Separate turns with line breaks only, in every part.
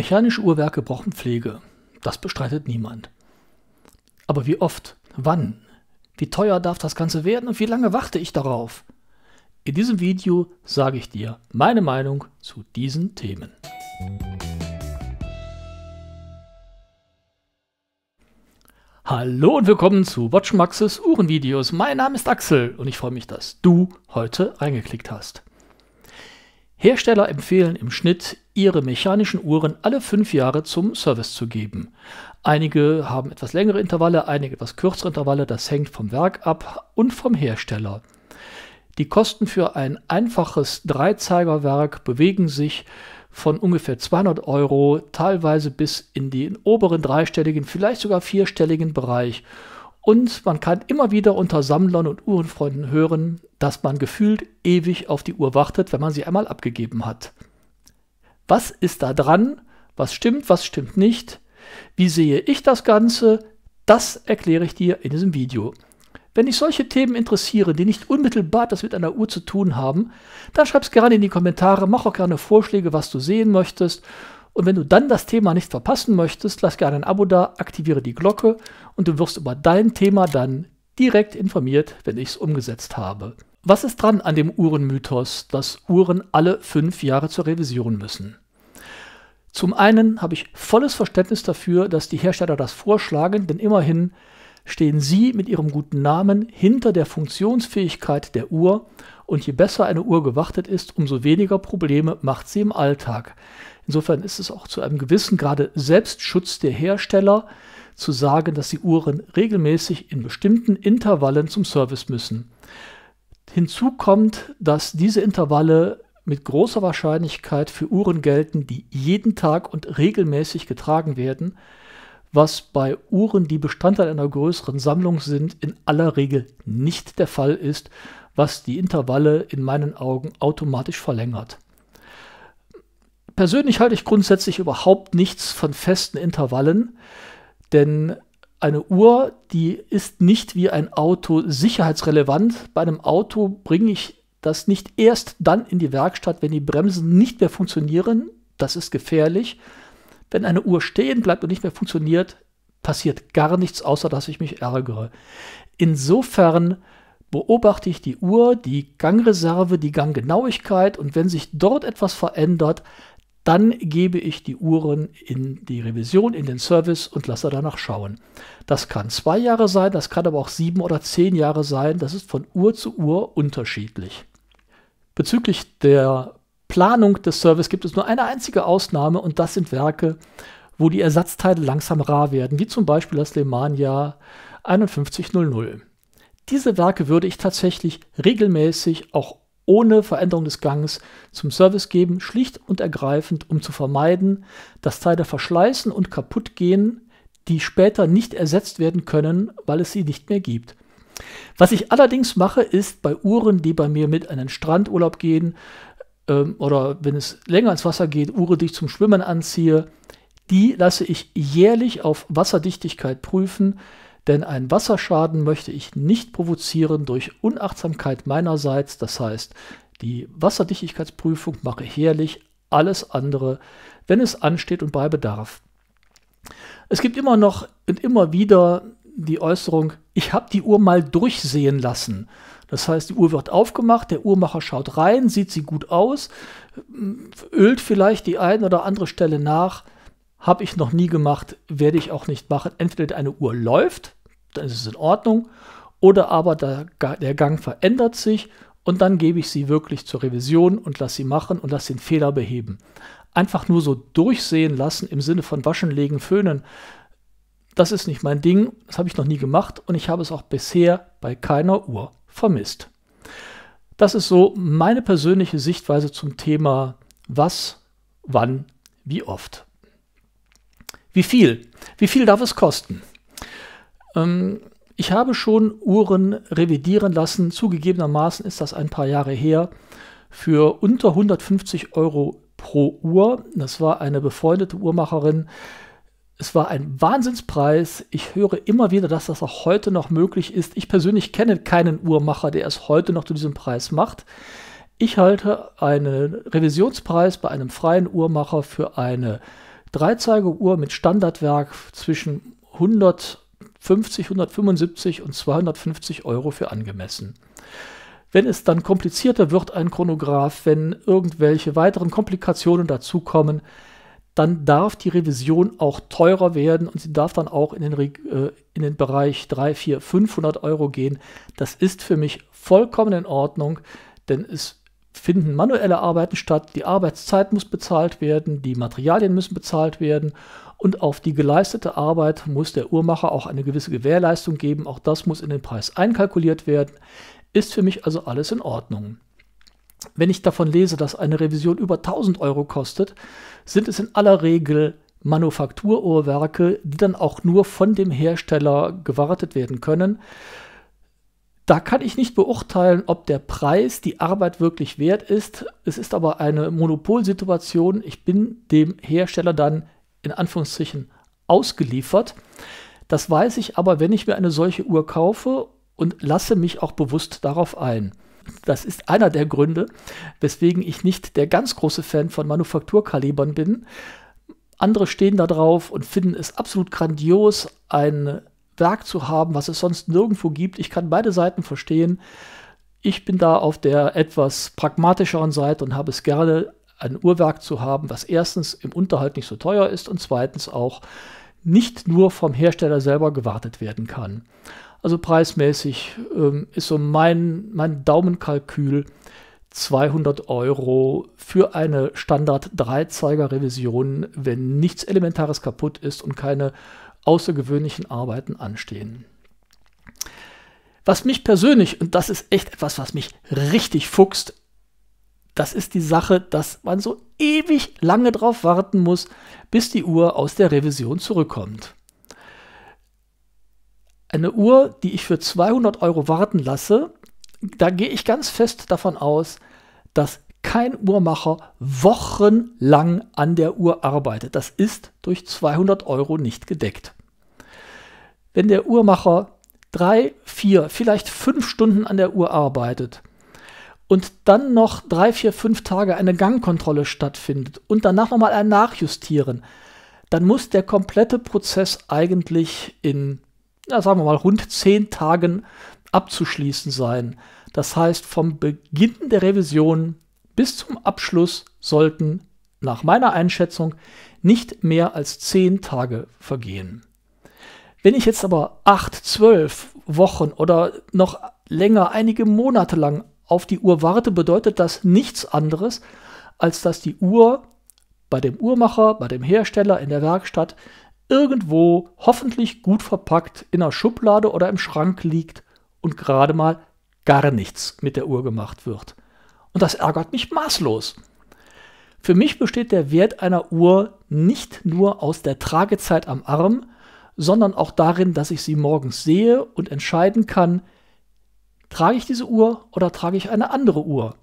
Mechanische Uhrwerke brauchen Pflege, das bestreitet niemand. Aber wie oft, wann, wie teuer darf das Ganze werden und wie lange warte ich darauf? In diesem Video sage ich dir meine Meinung zu diesen Themen. Hallo und willkommen zu Watchmaxes Uhrenvideos. Mein Name ist Axel und ich freue mich, dass du heute reingeklickt hast. Hersteller empfehlen im Schnitt, ihre mechanischen Uhren alle fünf Jahre zum Service zu geben. Einige haben etwas längere Intervalle, einige etwas kürzere Intervalle, das hängt vom Werk ab und vom Hersteller. Die Kosten für ein einfaches Dreizeigerwerk bewegen sich von ungefähr 200 Euro teilweise bis in den oberen dreistelligen, vielleicht sogar vierstelligen Bereich und man kann immer wieder unter Sammlern und Uhrenfreunden hören, dass man gefühlt ewig auf die Uhr wartet, wenn man sie einmal abgegeben hat. Was ist da dran? Was stimmt, was stimmt nicht? Wie sehe ich das Ganze? Das erkläre ich dir in diesem Video. Wenn dich solche Themen interessieren, die nicht unmittelbar das mit einer Uhr zu tun haben, dann schreib es gerne in die Kommentare, mach auch gerne Vorschläge, was du sehen möchtest und wenn du dann das Thema nicht verpassen möchtest, lass gerne ein Abo da, aktiviere die Glocke und du wirst über dein Thema dann direkt informiert, wenn ich es umgesetzt habe. Was ist dran an dem Uhrenmythos, dass Uhren alle fünf Jahre zur Revision müssen? Zum einen habe ich volles Verständnis dafür, dass die Hersteller das vorschlagen, denn immerhin stehen sie mit ihrem guten Namen hinter der Funktionsfähigkeit der Uhr und je besser eine Uhr gewartet ist, umso weniger Probleme macht sie im Alltag. Insofern ist es auch zu einem gewissen Grade Selbstschutz der Hersteller zu sagen, dass die Uhren regelmäßig in bestimmten Intervallen zum Service müssen. Hinzu kommt, dass diese Intervalle mit großer Wahrscheinlichkeit für Uhren gelten, die jeden Tag und regelmäßig getragen werden, was bei Uhren, die Bestandteil einer größeren Sammlung sind, in aller Regel nicht der Fall ist, was die Intervalle in meinen Augen automatisch verlängert. Persönlich halte ich grundsätzlich überhaupt nichts von festen Intervallen, denn eine Uhr, die ist nicht wie ein Auto sicherheitsrelevant. Bei einem Auto bringe ich das nicht erst dann in die Werkstatt, wenn die Bremsen nicht mehr funktionieren. Das ist gefährlich. Wenn eine Uhr stehen bleibt und nicht mehr funktioniert, passiert gar nichts, außer dass ich mich ärgere. Insofern beobachte ich die Uhr, die Gangreserve, die Ganggenauigkeit und wenn sich dort etwas verändert, dann gebe ich die Uhren in die Revision, in den Service und lasse danach schauen. Das kann zwei Jahre sein, das kann aber auch sieben oder zehn Jahre sein. Das ist von Uhr zu Uhr unterschiedlich. Bezüglich der Planung des Service gibt es nur eine einzige Ausnahme und das sind Werke, wo die Ersatzteile langsam rar werden, wie zum Beispiel das Lemania 5100. Diese Werke würde ich tatsächlich regelmäßig auch ohne Veränderung des Gangs zum Service geben, schlicht und ergreifend, um zu vermeiden, dass Teile verschleißen und kaputt gehen, die später nicht ersetzt werden können, weil es sie nicht mehr gibt. Was ich allerdings mache, ist bei Uhren, die bei mir mit an Strandurlaub gehen ähm, oder wenn es länger ins Wasser geht, Uhren, die ich zum Schwimmen anziehe, die lasse ich jährlich auf Wasserdichtigkeit prüfen. Denn einen Wasserschaden möchte ich nicht provozieren durch Unachtsamkeit meinerseits. Das heißt, die Wasserdichtigkeitsprüfung mache ich jährlich, alles andere, wenn es ansteht und bei Bedarf. Es gibt immer noch und immer wieder die Äußerung, ich habe die Uhr mal durchsehen lassen. Das heißt, die Uhr wird aufgemacht, der Uhrmacher schaut rein, sieht sie gut aus, ölt vielleicht die eine oder andere Stelle nach. Habe ich noch nie gemacht, werde ich auch nicht machen. Entweder eine Uhr läuft dann ist es in Ordnung. Oder aber der, der Gang verändert sich und dann gebe ich sie wirklich zur Revision und lasse sie machen und lasse den Fehler beheben. Einfach nur so durchsehen lassen im Sinne von waschen, legen, föhnen, das ist nicht mein Ding, das habe ich noch nie gemacht und ich habe es auch bisher bei keiner Uhr vermisst. Das ist so meine persönliche Sichtweise zum Thema was, wann, wie oft. Wie viel? Wie viel darf es kosten? Ähm, ich habe schon Uhren revidieren lassen. Zugegebenermaßen ist das ein paar Jahre her. Für unter 150 Euro pro Uhr. Das war eine befreundete Uhrmacherin. Es war ein Wahnsinnspreis. Ich höre immer wieder, dass das auch heute noch möglich ist. Ich persönlich kenne keinen Uhrmacher, der es heute noch zu diesem Preis macht. Ich halte einen Revisionspreis bei einem freien Uhrmacher für eine Dreizeigeuhr mit Standardwerk zwischen 100 50, 175 und 250 Euro für angemessen. Wenn es dann komplizierter wird, ein Chronograph, wenn irgendwelche weiteren Komplikationen dazukommen, dann darf die Revision auch teurer werden und sie darf dann auch in den, äh, in den Bereich 3, 4, 500 Euro gehen. Das ist für mich vollkommen in Ordnung, denn es finden manuelle Arbeiten statt, die Arbeitszeit muss bezahlt werden, die Materialien müssen bezahlt werden und auf die geleistete Arbeit muss der Uhrmacher auch eine gewisse Gewährleistung geben. Auch das muss in den Preis einkalkuliert werden. Ist für mich also alles in Ordnung. Wenn ich davon lese, dass eine Revision über 1000 Euro kostet, sind es in aller Regel Manufakturuhrwerke, die dann auch nur von dem Hersteller gewartet werden können. Da kann ich nicht beurteilen, ob der Preis die Arbeit wirklich wert ist. Es ist aber eine Monopolsituation. Ich bin dem Hersteller dann in Anführungsstrichen ausgeliefert. Das weiß ich aber, wenn ich mir eine solche Uhr kaufe und lasse mich auch bewusst darauf ein. Das ist einer der Gründe, weswegen ich nicht der ganz große Fan von Manufakturkalibern bin. Andere stehen da drauf und finden es absolut grandios, ein Werk zu haben, was es sonst nirgendwo gibt. Ich kann beide Seiten verstehen. Ich bin da auf der etwas pragmatischeren Seite und habe es gerne ein Uhrwerk zu haben, was erstens im Unterhalt nicht so teuer ist und zweitens auch nicht nur vom Hersteller selber gewartet werden kann. Also preismäßig ähm, ist so mein, mein Daumenkalkül 200 Euro für eine Standard-Dreizeiger-Revision, wenn nichts Elementares kaputt ist und keine außergewöhnlichen Arbeiten anstehen. Was mich persönlich, und das ist echt etwas, was mich richtig fuchst, das ist die Sache, dass man so ewig lange drauf warten muss, bis die Uhr aus der Revision zurückkommt. Eine Uhr, die ich für 200 Euro warten lasse, da gehe ich ganz fest davon aus, dass kein Uhrmacher wochenlang an der Uhr arbeitet. Das ist durch 200 Euro nicht gedeckt. Wenn der Uhrmacher drei, vier, vielleicht fünf Stunden an der Uhr arbeitet, und dann noch drei, vier, fünf Tage eine Gangkontrolle stattfindet und danach nochmal ein Nachjustieren, dann muss der komplette Prozess eigentlich in, ja, sagen wir mal, rund zehn Tagen abzuschließen sein. Das heißt, vom Beginn der Revision bis zum Abschluss sollten nach meiner Einschätzung nicht mehr als zehn Tage vergehen. Wenn ich jetzt aber acht, zwölf Wochen oder noch länger, einige Monate lang auf die Uhr warte, bedeutet das nichts anderes, als dass die Uhr bei dem Uhrmacher, bei dem Hersteller in der Werkstatt irgendwo hoffentlich gut verpackt in einer Schublade oder im Schrank liegt und gerade mal gar nichts mit der Uhr gemacht wird. Und das ärgert mich maßlos. Für mich besteht der Wert einer Uhr nicht nur aus der Tragezeit am Arm, sondern auch darin, dass ich sie morgens sehe und entscheiden kann, Trage ich diese Uhr oder trage ich eine andere Uhr?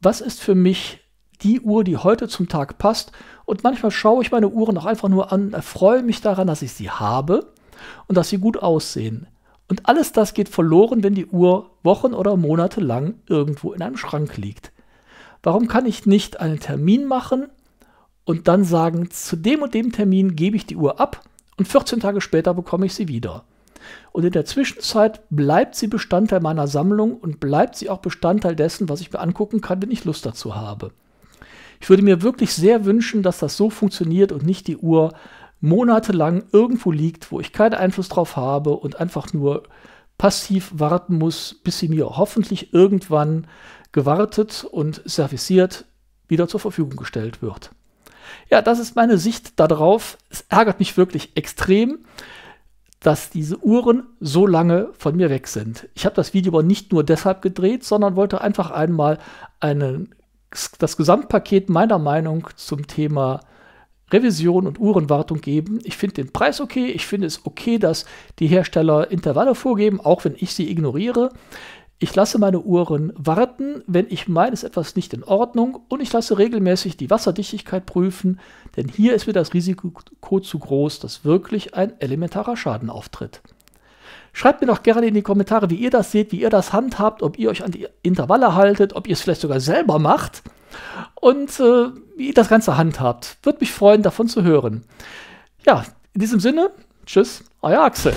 Was ist für mich die Uhr, die heute zum Tag passt? Und manchmal schaue ich meine Uhren auch einfach nur an, erfreue mich daran, dass ich sie habe und dass sie gut aussehen. Und alles das geht verloren, wenn die Uhr Wochen oder Monate lang irgendwo in einem Schrank liegt. Warum kann ich nicht einen Termin machen und dann sagen, zu dem und dem Termin gebe ich die Uhr ab und 14 Tage später bekomme ich sie wieder? Und in der Zwischenzeit bleibt sie Bestandteil meiner Sammlung und bleibt sie auch Bestandteil dessen, was ich mir angucken kann, wenn ich Lust dazu habe. Ich würde mir wirklich sehr wünschen, dass das so funktioniert und nicht die Uhr monatelang irgendwo liegt, wo ich keinen Einfluss drauf habe und einfach nur passiv warten muss, bis sie mir hoffentlich irgendwann gewartet und serviciert wieder zur Verfügung gestellt wird. Ja, das ist meine Sicht darauf. Es ärgert mich wirklich extrem dass diese Uhren so lange von mir weg sind. Ich habe das Video aber nicht nur deshalb gedreht, sondern wollte einfach einmal einen, das Gesamtpaket meiner Meinung zum Thema Revision und Uhrenwartung geben. Ich finde den Preis okay. Ich finde es okay, dass die Hersteller Intervalle vorgeben, auch wenn ich sie ignoriere. Ich lasse meine Uhren warten, wenn ich meine, ist etwas nicht in Ordnung und ich lasse regelmäßig die Wasserdichtigkeit prüfen, denn hier ist mir das Risiko zu groß, dass wirklich ein elementarer Schaden auftritt. Schreibt mir doch gerne in die Kommentare, wie ihr das seht, wie ihr das handhabt, ob ihr euch an die Intervalle haltet, ob ihr es vielleicht sogar selber macht und äh, wie ihr das Ganze handhabt. Würde mich freuen, davon zu hören. Ja, in diesem Sinne, tschüss, euer Axel.